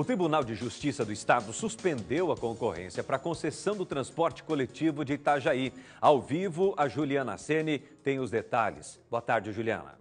O Tribunal de Justiça do Estado suspendeu a concorrência para a concessão do transporte coletivo de Itajaí. Ao vivo, a Juliana Sene tem os detalhes. Boa tarde, Juliana.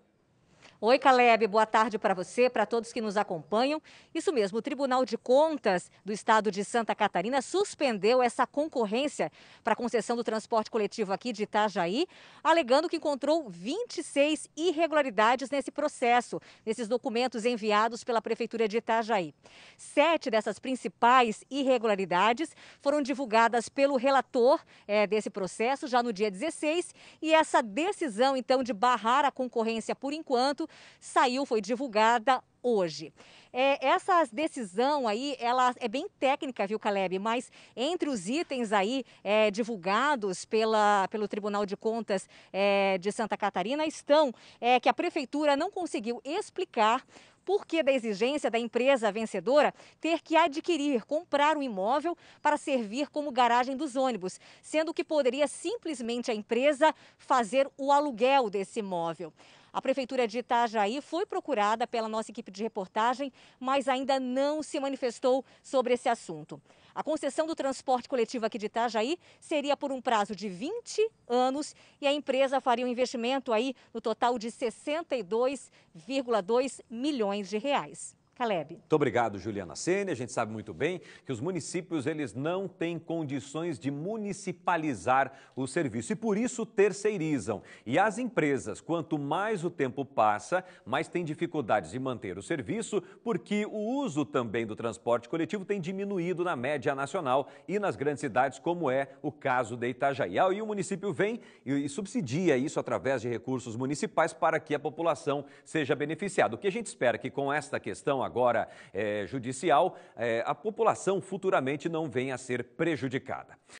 Oi, Caleb, boa tarde para você, para todos que nos acompanham. Isso mesmo, o Tribunal de Contas do Estado de Santa Catarina suspendeu essa concorrência para a concessão do transporte coletivo aqui de Itajaí, alegando que encontrou 26 irregularidades nesse processo, nesses documentos enviados pela Prefeitura de Itajaí. Sete dessas principais irregularidades foram divulgadas pelo relator é, desse processo já no dia 16 e essa decisão, então, de barrar a concorrência por enquanto saiu, foi divulgada hoje. É, essa decisão aí, ela é bem técnica, viu, Caleb? Mas entre os itens aí é, divulgados pela, pelo Tribunal de Contas é, de Santa Catarina estão é, que a Prefeitura não conseguiu explicar porquê da exigência da empresa vencedora ter que adquirir, comprar um imóvel para servir como garagem dos ônibus, sendo que poderia simplesmente a empresa fazer o aluguel desse imóvel. A Prefeitura de Itajaí foi procurada pela nossa equipe de reportagem, mas ainda não se manifestou sobre esse assunto. A concessão do transporte coletivo aqui de Itajaí seria por um prazo de 20 anos e a empresa faria um investimento aí no total de 62,2 milhões de reais. Caleb. Muito obrigado, Juliana Sene. A gente sabe muito bem que os municípios eles não têm condições de municipalizar o serviço e por isso terceirizam. E as empresas, quanto mais o tempo passa, mais têm dificuldades de manter o serviço, porque o uso também do transporte coletivo tem diminuído na média nacional e nas grandes cidades, como é o caso de Itajaí. E o município vem e subsidia isso através de recursos municipais para que a população seja beneficiada. O que a gente espera é que com esta questão agora agora é, judicial, é, a população futuramente não venha a ser prejudicada.